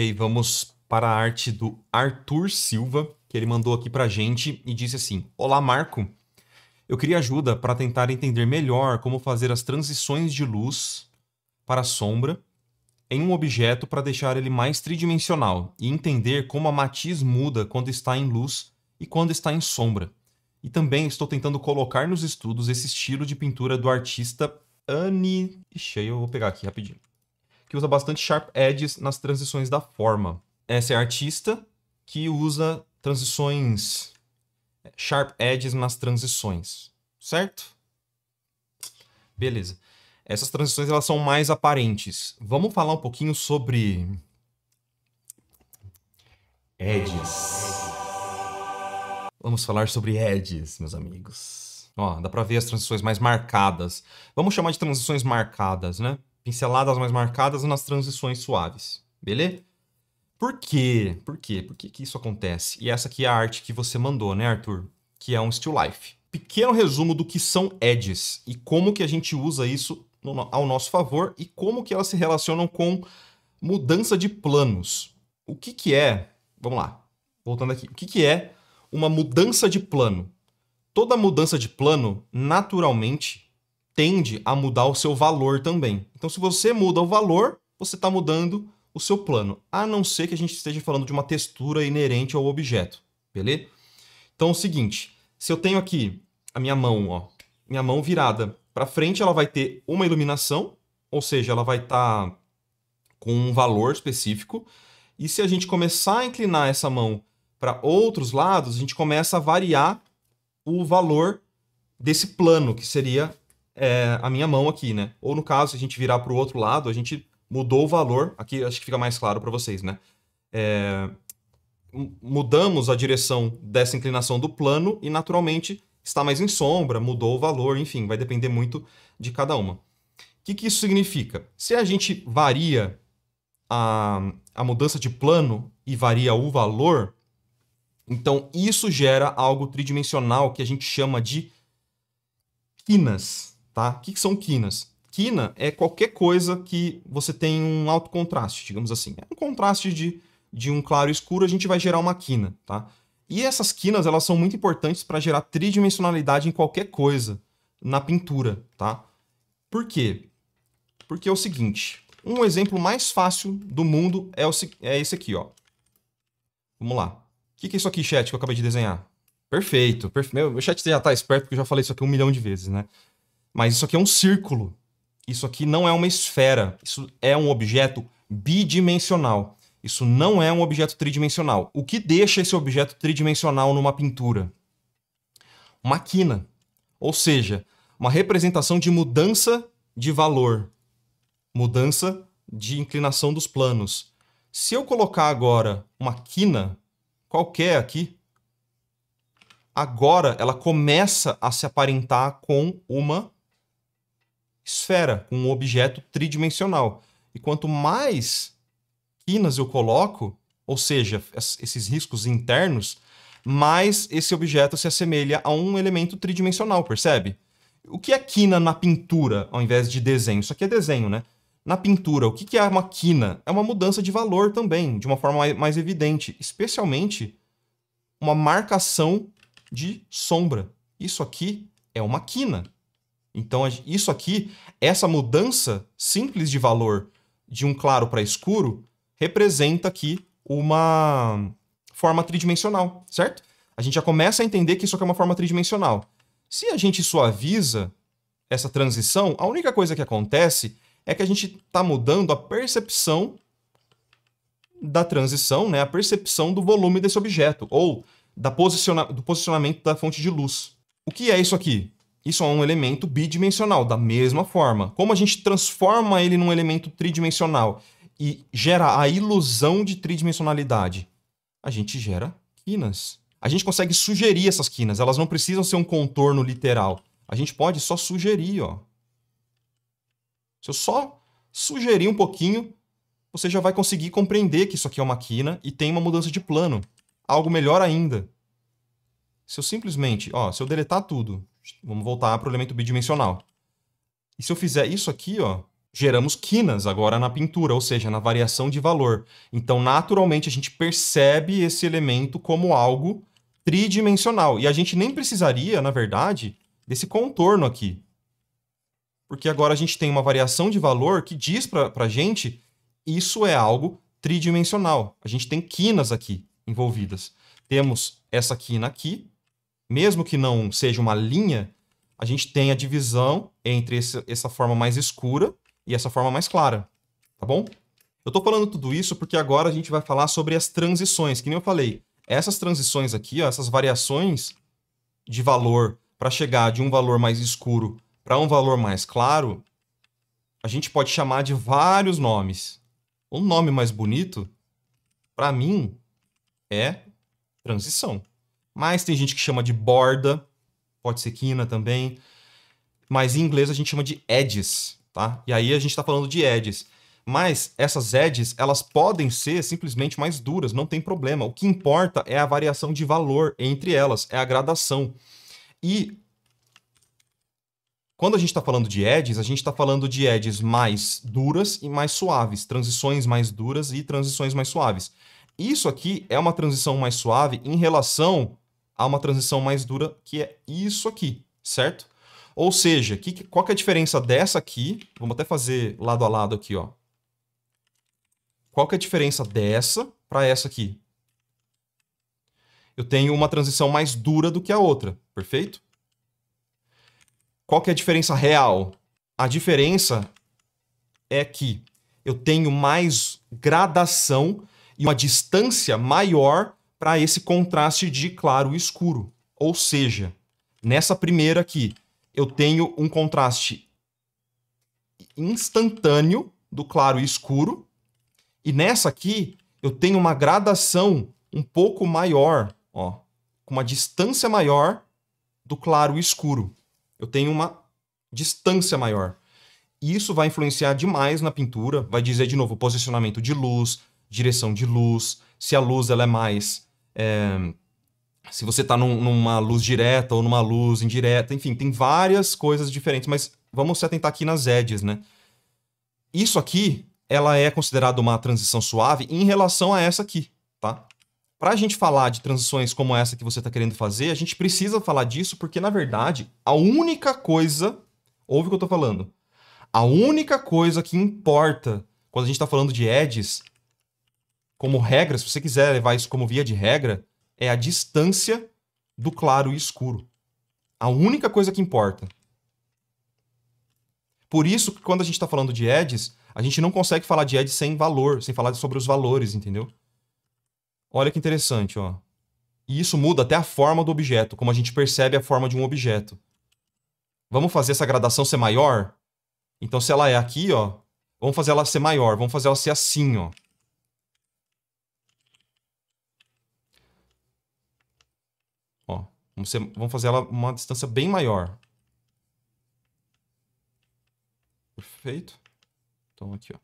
Ok, vamos para a arte do Arthur Silva, que ele mandou aqui para a gente e disse assim: Olá, Marco. Eu queria ajuda para tentar entender melhor como fazer as transições de luz para sombra em um objeto para deixar ele mais tridimensional e entender como a matiz muda quando está em luz e quando está em sombra. E também estou tentando colocar nos estudos esse estilo de pintura do artista Annie. Ixi, aí eu vou pegar aqui rapidinho que usa bastante sharp edges nas transições da forma. Essa é a artista que usa transições é, sharp edges nas transições, certo? Beleza. Essas transições elas são mais aparentes. Vamos falar um pouquinho sobre edges. Vamos falar sobre edges, meus amigos. Ó, dá para ver as transições mais marcadas. Vamos chamar de transições marcadas, né? pinceladas mais marcadas nas transições suaves, beleza? Por quê? Por quê? Por que, que isso acontece? E essa aqui é a arte que você mandou, né, Arthur? Que é um still life. Pequeno resumo do que são edges e como que a gente usa isso no, ao nosso favor e como que elas se relacionam com mudança de planos. O que que é? Vamos lá. Voltando aqui. O que que é uma mudança de plano? Toda mudança de plano, naturalmente, tende a mudar o seu valor também. Então, se você muda o valor, você está mudando o seu plano, a não ser que a gente esteja falando de uma textura inerente ao objeto, beleza? Então, é o seguinte, se eu tenho aqui a minha mão, ó, minha mão virada para frente, ela vai ter uma iluminação, ou seja, ela vai estar tá com um valor específico. E se a gente começar a inclinar essa mão para outros lados, a gente começa a variar o valor desse plano, que seria é, a minha mão aqui, né? Ou no caso, se a gente virar para o outro lado, a gente mudou o valor. Aqui acho que fica mais claro para vocês, né? É, mudamos a direção dessa inclinação do plano e naturalmente está mais em sombra, mudou o valor, enfim, vai depender muito de cada uma. O que, que isso significa? Se a gente varia a, a mudança de plano e varia o valor, então isso gera algo tridimensional que a gente chama de quinas. Tá? O que, são quinas? Quina é qualquer coisa que você tem um alto contraste, digamos assim. É um contraste de, de um claro escuro, a gente vai gerar uma quina. Tá? E essas quinas elas são muito importantes para gerar tridimensionalidade em qualquer coisa na pintura. Tá? Por quê? Porque é o seguinte, um exemplo mais fácil do mundo é, o, é esse aqui. Ó. Vamos lá. O que, que é isso aqui, chat, que eu acabei de desenhar? Perfeito. Perfe... Meu, meu chat já está esperto, porque eu já falei isso aqui um milhão de vezes, né? Mas isso aqui é um círculo. Isso aqui não é uma esfera. Isso é um objeto bidimensional. Isso não é um objeto tridimensional. O que deixa esse objeto tridimensional numa pintura? Uma quina. Ou seja, uma representação de mudança de valor, mudança de inclinação dos planos. Se eu colocar agora uma quina qualquer aqui, agora ela começa a se aparentar com uma esfera, com um objeto tridimensional. E quanto mais quinas eu coloco, ou seja, esses riscos internos, mais esse objeto se assemelha a um elemento tridimensional, percebe? O que é quina na pintura ao invés de desenho? Isso aqui é desenho, né? Na pintura, o que é uma quina? É uma mudança de valor também, de uma forma mais evidente, especialmente uma marcação de sombra. Isso aqui é uma quina. Então, isso aqui, essa mudança simples de valor de um claro para escuro, representa aqui uma forma tridimensional, certo? A gente já começa a entender que isso aqui é uma forma tridimensional. Se a gente suaviza essa transição, a única coisa que acontece é que a gente está mudando a percepção da transição, né? a percepção do volume desse objeto, ou da posiciona do posicionamento da fonte de luz. O que é isso aqui? Isso é um elemento bidimensional, da mesma forma. Como a gente transforma ele num elemento tridimensional e gera a ilusão de tridimensionalidade? A gente gera quinas. A gente consegue sugerir essas quinas, elas não precisam ser um contorno literal. A gente pode só sugerir, ó. Se eu só sugerir um pouquinho, você já vai conseguir compreender que isso aqui é uma quina e tem uma mudança de plano. Algo melhor ainda. Se eu simplesmente, ó, se eu deletar tudo, Vamos voltar para o elemento bidimensional. E se eu fizer isso aqui, ó, geramos quinas agora na pintura, ou seja, na variação de valor. Então, naturalmente, a gente percebe esse elemento como algo tridimensional. E a gente nem precisaria, na verdade, desse contorno aqui. Porque agora a gente tem uma variação de valor que diz para a gente isso é algo tridimensional. A gente tem quinas aqui envolvidas. Temos essa quina aqui, mesmo que não seja uma linha, a gente tem a divisão entre esse, essa forma mais escura e essa forma mais clara, tá bom? Eu tô falando tudo isso porque agora a gente vai falar sobre as transições, que nem eu falei. Essas transições aqui, ó, essas variações de valor para chegar de um valor mais escuro para um valor mais claro, a gente pode chamar de vários nomes. Um nome mais bonito, para mim, é transição mas tem gente que chama de borda, pode ser quina também. Mas em inglês a gente chama de edges, tá? E aí a gente está falando de edges. Mas essas edges, elas podem ser simplesmente mais duras, não tem problema. O que importa é a variação de valor entre elas, é a gradação. E quando a gente está falando de edges, a gente está falando de edges mais duras e mais suaves, transições mais duras e transições mais suaves. Isso aqui é uma transição mais suave em relação há uma transição mais dura, que é isso aqui, certo? Ou seja, que, qual que é a diferença dessa aqui? Vamos até fazer lado a lado aqui, ó. Qual que é a diferença dessa para essa aqui? Eu tenho uma transição mais dura do que a outra, perfeito? Qual que é a diferença real? A diferença é que eu tenho mais gradação e uma distância maior para esse contraste de claro e escuro. Ou seja, nessa primeira aqui, eu tenho um contraste instantâneo do claro e escuro, e nessa aqui eu tenho uma gradação um pouco maior, ó, com uma distância maior do claro e escuro. Eu tenho uma distância maior. E isso vai influenciar demais na pintura, vai dizer de novo posicionamento de luz, direção de luz, se a luz ela é mais é, se você está num, numa luz direta ou numa luz indireta, enfim, tem várias coisas diferentes, mas vamos se atentar aqui nas edges, né? Isso aqui, ela é considerada uma transição suave em relação a essa aqui, tá? Para a gente falar de transições como essa que você está querendo fazer, a gente precisa falar disso porque, na verdade, a única coisa, ouve o que eu estou falando, a única coisa que importa quando a gente está falando de edges como regra, se você quiser levar isso como via de regra, é a distância do claro e escuro. A única coisa que importa. Por isso que quando a gente está falando de edges, a gente não consegue falar de edge sem valor, sem falar sobre os valores, entendeu? Olha que interessante, ó. E isso muda até a forma do objeto, como a gente percebe a forma de um objeto. Vamos fazer essa gradação ser maior? Então, se ela é aqui, ó, vamos fazer ela ser maior, vamos fazer ela ser assim, ó. Vamos, ser, vamos fazer ela uma distância bem maior. Perfeito. Então aqui, ó.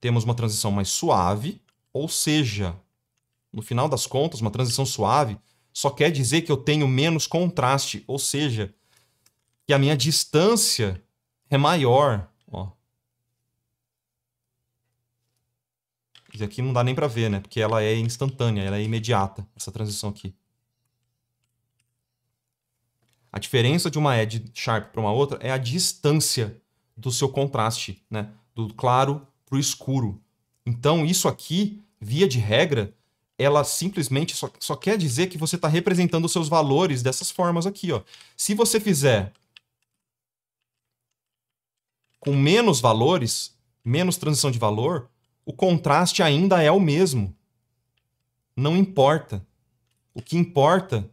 Temos uma transição mais suave, ou seja, no final das contas, uma transição suave só quer dizer que eu tenho menos contraste, ou seja, que a minha distância é maior, ó. E aqui não dá nem para ver, né? Porque ela é instantânea, ela é imediata, essa transição aqui. A diferença de uma edge sharp para uma outra é a distância do seu contraste, né? do claro para o escuro. Então, isso aqui, via de regra, ela simplesmente só, só quer dizer que você está representando os seus valores dessas formas aqui. Ó. Se você fizer com menos valores, menos transição de valor, o contraste ainda é o mesmo. Não importa. O que importa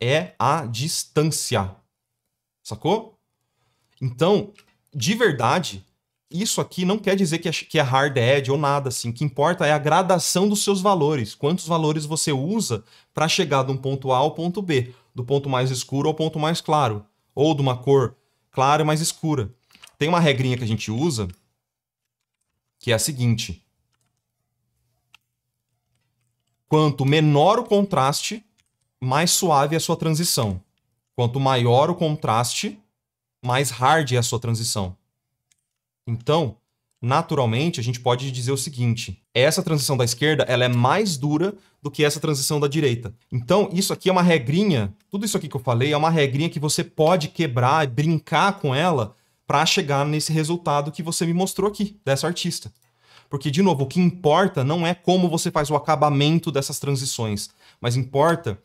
é a distância. Sacou? Então, de verdade, isso aqui não quer dizer que é, que é hard edge ou nada assim. O que importa é a gradação dos seus valores. Quantos valores você usa para chegar de um ponto A ao ponto B, do ponto mais escuro ao ponto mais claro, ou de uma cor clara e mais escura. Tem uma regrinha que a gente usa que é a seguinte: quanto menor o contraste, mais suave é a sua transição. Quanto maior o contraste, mais hard é a sua transição. Então, naturalmente, a gente pode dizer o seguinte: essa transição da esquerda ela é mais dura do que essa transição da direita. Então, isso aqui é uma regrinha, tudo isso aqui que eu falei é uma regrinha que você pode quebrar, brincar com ela para chegar nesse resultado que você me mostrou aqui, dessa artista. Porque, de novo, o que importa não é como você faz o acabamento dessas transições, mas importa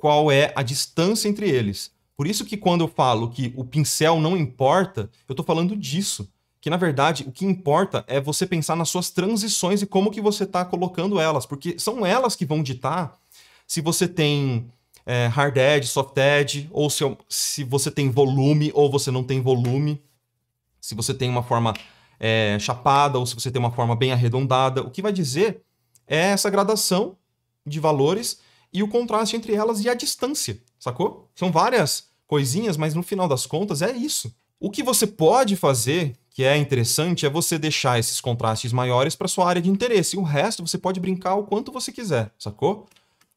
qual é a distância entre eles. Por isso que quando eu falo que o pincel não importa, eu estou falando disso. Que na verdade o que importa é você pensar nas suas transições e como que você está colocando elas, porque são elas que vão ditar se você tem é, hard edge, soft edge, ou se, se você tem volume ou você não tem volume, se você tem uma forma é, chapada ou se você tem uma forma bem arredondada. O que vai dizer é essa gradação de valores e o contraste entre elas e a distância, sacou? São várias coisinhas, mas no final das contas é isso. O que você pode fazer, que é interessante, é você deixar esses contrastes maiores para sua área de interesse. E o resto você pode brincar o quanto você quiser, sacou?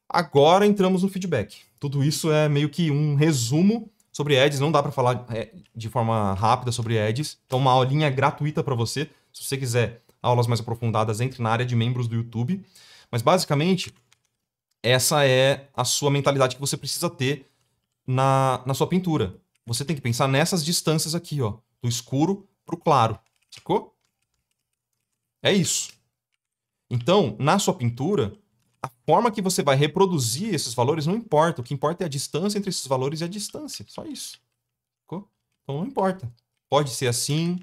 Agora entramos no feedback. Tudo isso é meio que um resumo sobre ads. Não dá para falar é, de forma rápida sobre ads. Então, uma aulinha gratuita para você. Se você quiser aulas mais aprofundadas, entre na área de membros do YouTube. Mas, basicamente, essa é a sua mentalidade que você precisa ter na, na sua pintura. Você tem que pensar nessas distâncias aqui, ó. Do escuro pro claro. ficou? É isso. Então, na sua pintura, a forma que você vai reproduzir esses valores não importa. O que importa é a distância entre esses valores e a distância. Só isso. ficou? Então não importa. Pode ser assim,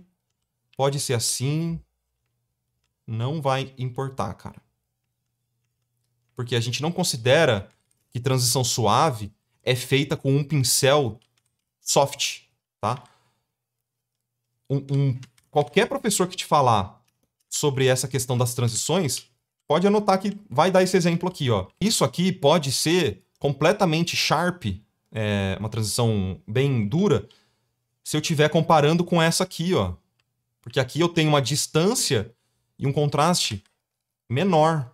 pode ser assim. Não vai importar, cara porque a gente não considera que transição suave é feita com um pincel soft, tá? Um, um, qualquer professor que te falar sobre essa questão das transições, pode anotar que vai dar esse exemplo aqui, ó. Isso aqui pode ser completamente sharp, é, uma transição bem dura, se eu estiver comparando com essa aqui, ó. Porque aqui eu tenho uma distância e um contraste menor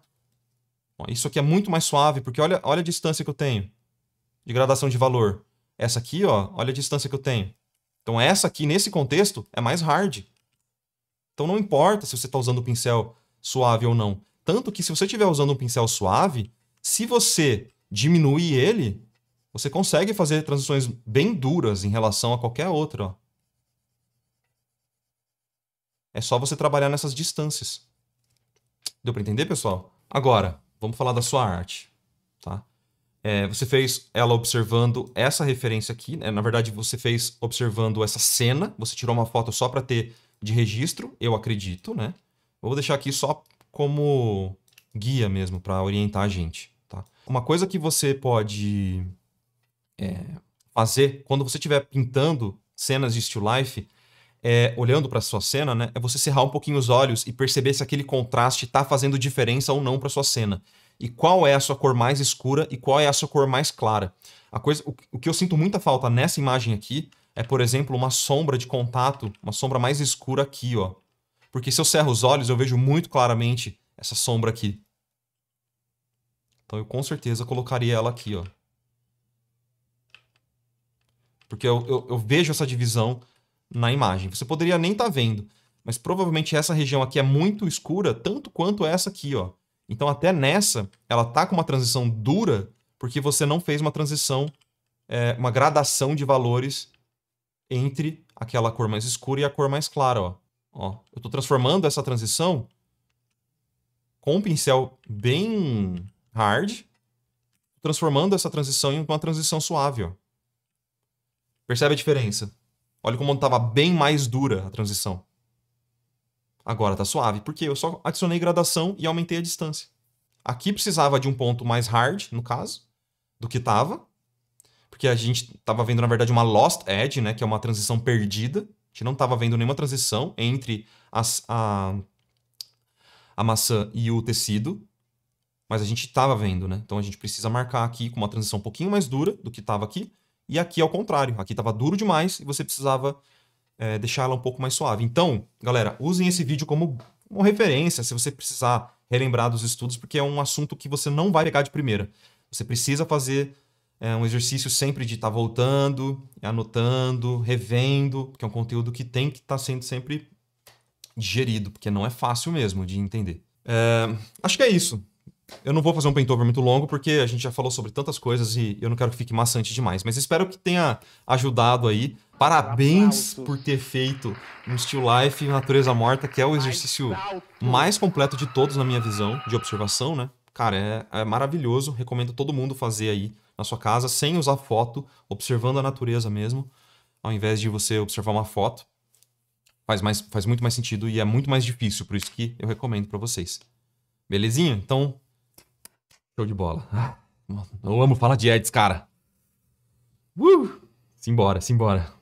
isso aqui é muito mais suave, porque olha, olha a distância que eu tenho de gradação de valor. Essa aqui, ó, olha a distância que eu tenho. Então essa aqui, nesse contexto, é mais hard. Então não importa se você está usando o pincel suave ou não. Tanto que se você estiver usando um pincel suave, se você diminuir ele, você consegue fazer transições bem duras em relação a qualquer outra. É só você trabalhar nessas distâncias. Deu para entender, pessoal? Agora, Vamos falar da sua arte, tá? É, você fez ela observando essa referência aqui, né? na verdade você fez observando essa cena, você tirou uma foto só para ter de registro, eu acredito, né? Eu vou deixar aqui só como guia mesmo para orientar a gente, tá? Uma coisa que você pode é, fazer quando você estiver pintando cenas de still life é, olhando para sua cena, né, é você cerrar um pouquinho os olhos e perceber se aquele contraste está fazendo diferença ou não para sua cena. E qual é a sua cor mais escura e qual é a sua cor mais clara. A coisa, o, o que eu sinto muita falta nessa imagem aqui é, por exemplo, uma sombra de contato, uma sombra mais escura aqui, ó. Porque se eu cerro os olhos, eu vejo muito claramente essa sombra aqui. Então eu com certeza colocaria ela aqui, ó. Porque eu, eu, eu vejo essa divisão na imagem. Você poderia nem estar tá vendo, mas provavelmente essa região aqui é muito escura, tanto quanto essa aqui, ó. Então até nessa, ela tá com uma transição dura, porque você não fez uma transição, é, uma gradação de valores entre aquela cor mais escura e a cor mais clara, ó. ó eu estou transformando essa transição com um pincel bem hard, transformando essa transição em uma transição suave, ó. Percebe a diferença? Olha como estava bem mais dura a transição. Agora está suave, porque eu só adicionei gradação e aumentei a distância. Aqui precisava de um ponto mais hard, no caso, do que estava. Porque a gente estava vendo, na verdade, uma lost edge, né, que é uma transição perdida. A gente não estava vendo nenhuma transição entre as, a, a maçã e o tecido. Mas a gente estava vendo, né? Então a gente precisa marcar aqui com uma transição um pouquinho mais dura do que estava aqui e aqui é o contrário. Aqui estava duro demais e você precisava é, deixar ela um pouco mais suave. Então, galera, usem esse vídeo como, referência se você precisar relembrar dos estudos, porque é um assunto que você não vai pegar de primeira. Você precisa fazer é, um exercício sempre de estar tá voltando, anotando, revendo, que é um conteúdo que tem que estar tá sendo sempre digerido, porque não é fácil mesmo de entender. É, acho que é isso. Eu não vou fazer um pentover muito longo, porque a gente já falou sobre tantas coisas e eu não quero que fique maçante demais. Mas espero que tenha ajudado aí. Parabéns por ter feito um Still Life Natureza Morta, que é o exercício mais completo de todos, na minha visão, de observação, né? Cara, é, é maravilhoso. Recomendo todo mundo fazer aí na sua casa, sem usar foto, observando a natureza mesmo, ao invés de você observar uma foto. Faz, mais, faz muito mais sentido e é muito mais difícil, por isso que eu recomendo para vocês. Belezinha? Então, Show de bola. Ah, eu amo falar de Eds, cara. Uh! Simbora, simbora.